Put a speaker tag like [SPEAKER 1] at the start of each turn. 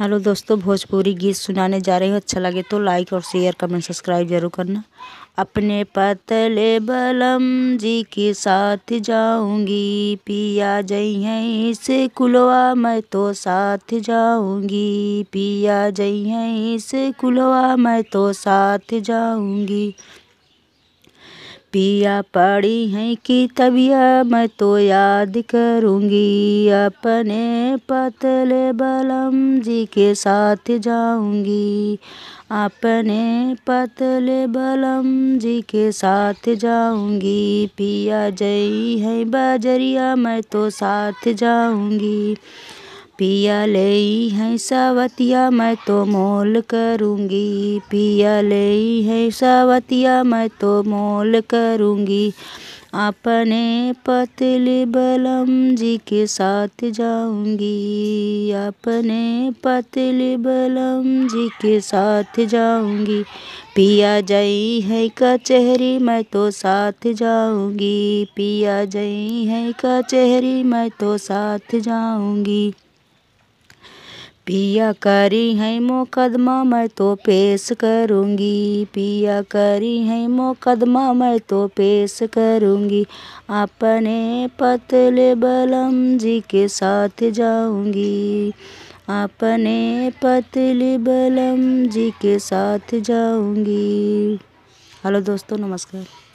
[SPEAKER 1] hello दोस्तों भोजपुरी गीत सुनाने जा रही हूँ अच्छा लगे तो लाइक और शेयर कमेंट सब्सक्राइब जरूर करना अपने पतले बलम जी के साथ जाऊंगी पिया जई हैं से कुलवा मैं तो साथ जाऊंगी पिया जई हैं से कुलवा मैं तो साथ जाऊंगी पिया पड़ी हैं तबिया मैं तो याद करूँगी अपने पतले बलम जी के साथ जाऊँगी अपने पतले बलम जी के साथ जाऊँगी पिया जई है बजरिया मैं तो साथ जाऊँगी पिया ले है सावतिया मैं तो मोल करूँगी पिया ले है सावतिया मैं तो मोल करूँगी अपने पतले बलम जी के साथ जाऊंगी अपने पतले बलम जी के साथ जाऊंगी पिया जई है कचहरी मैं तो साथ जाऊंगी पिया जई है कचहरी मैं तो साथ जाऊंगी पिया करी है मुकदमा मैं तो पेश करूँगी पिया करी है मुकदमा मैं तो पेश करूँगी अपने पतले बलम जी के साथ जाऊँगी अपने पतले बलम जी के साथ जाऊँगी हेलो दोस्तों नमस्कार